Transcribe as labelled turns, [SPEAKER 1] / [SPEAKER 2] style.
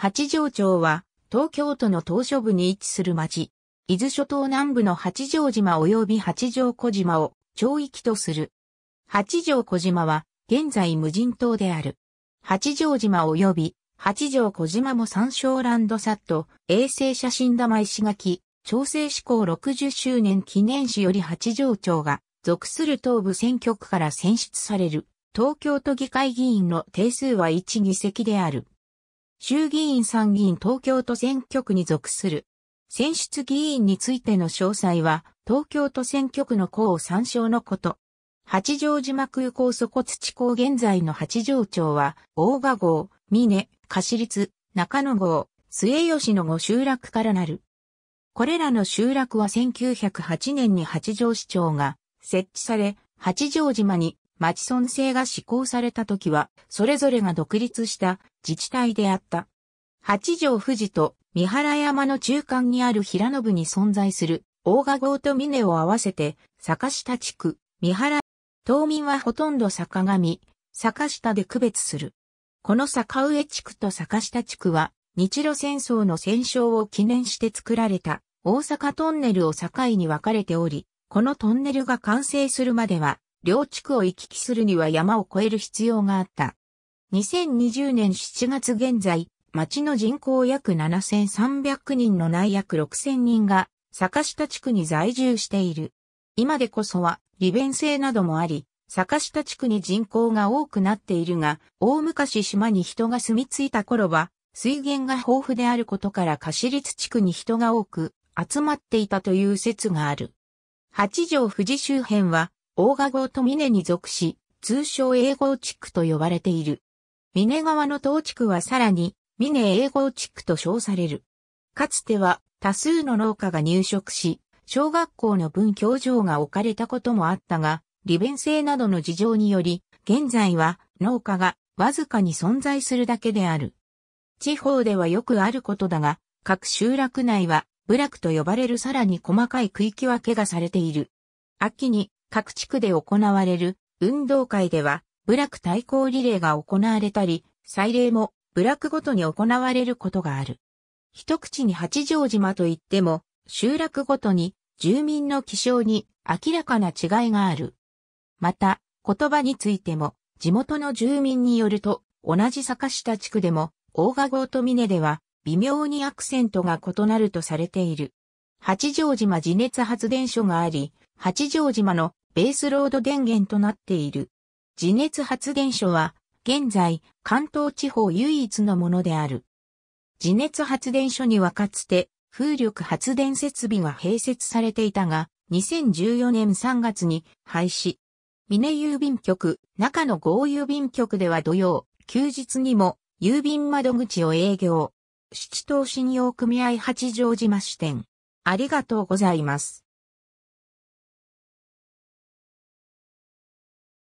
[SPEAKER 1] 八丈町は東京都の島しょ部に位置する町。伊豆諸島南部の八丈島及び八丈小島を町域とする。八丈小島は現在無人島である。八丈島及び八丈小島も参照ランドサット衛星写真玉石垣調整志向60周年記念誌より八丈町が属する東部選挙区から選出される東京都議会議員の定数は1議席である。衆議院参議院東京都選挙区に属する。選出議員についての詳細は、東京都選挙区の項を参照のこと。八丈島空港底土港現在の八丈町は、大賀号、峰、貸立、中野号、末吉の5集落からなる。これらの集落は1908年に八丈市長が設置され、八丈島にマチソン制が施行された時は、それぞれが独立した自治体であった。八条富士と三原山の中間にある平野部に存在する大賀郷と峰を合わせて、坂下地区、三原、島民はほとんど坂上、坂下で区別する。この坂上地区と坂下地区は、日露戦争の戦勝を記念して作られた大阪トンネルを境に分かれており、このトンネルが完成するまでは両地区を行き来するには山を越える必要があった。2020年7月現在、町の人口約7300人の内約6000人が、坂下地区に在住している。今でこそは、利便性などもあり、坂下地区に人口が多くなっているが、大昔島に人が住み着いた頃は、水源が豊富であることから貸立地区に人が多く集まっていたという説がある。八条富士周辺は大賀号と峰に属し、通称英語地区と呼ばれている。峰川の当地区はさらに、峰英語地区と称される。かつては多数の農家が入植し、小学校の文教場が置かれたこともあったが、利便性などの事情により、現在は農家がわずかに存在するだけである。地方ではよくあることだが、各集落内は部落と呼ばれるさらに細かい区域分けがされている。秋に各地区で行われる運動会では、部落対抗リレーが行われたり、祭礼も部落ごとに行われることがある。一口に八丈島といっても、集落ごとに住民の気象に明らかな違いがある。また、言葉についても、地元の住民によると、同じ坂下地区でも、大賀号と峰では、微妙にアクセントが異なるとされている。八丈島地熱発電所があり、八丈島のベースロード電源となっている。地熱発電所は、現在、関東地方唯一のものである。地熱発電所にはかつて、風力発電設備が併設されていたが、2014年3月に廃止。峰郵便局、中野豪郵便局では土曜、休日にも郵便窓口を営業。七島信用組合八丈島支店。ありがとうございます。